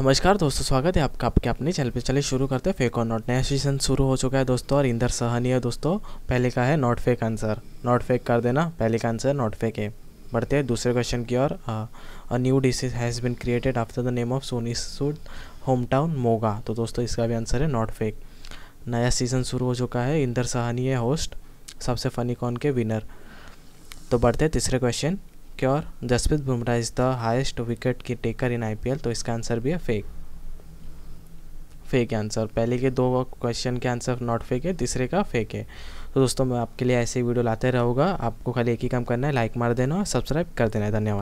नमस्कार दोस्तों स्वागत है आपका आपके अपने चैनल पे चले शुरू करते हैं फेक और नॉट नया सीजन शुरू हो चुका है दोस्तों और इंदर सहनीय दोस्तों पहले का है not fake answer not fake कर देना पहले का आंसर नॉट फेक है बढ़ते हैं दूसरे क्वेश्चन की ओर a new disease has been created after the name of Sonu Sood home town Moga तो दोस्तों इसका भी आंसर है नॉट फेक नया सीज़न शुरू हो चुका है इंदर सहनीय होस्ट सबसे फनी कॉन के विनर तो बढ़ते हैं तीसरे क्वेश्चन क्योर Jasprit Bumrah is the highest wicket की टेकर इन आईपीएल तो इसका आंसर भी है फेक फेक आंसर पहले के दो क्वेश्चन के आंसर नॉट फेक है तीसरे का फेक है तो दोस्तों मैं आपके लिए ऐसे वीडियो लाते रहूँगा आपको खाली एक ही काम करना है लाइक मार देना और सब्सक्राइब कर देना है धन्यवाद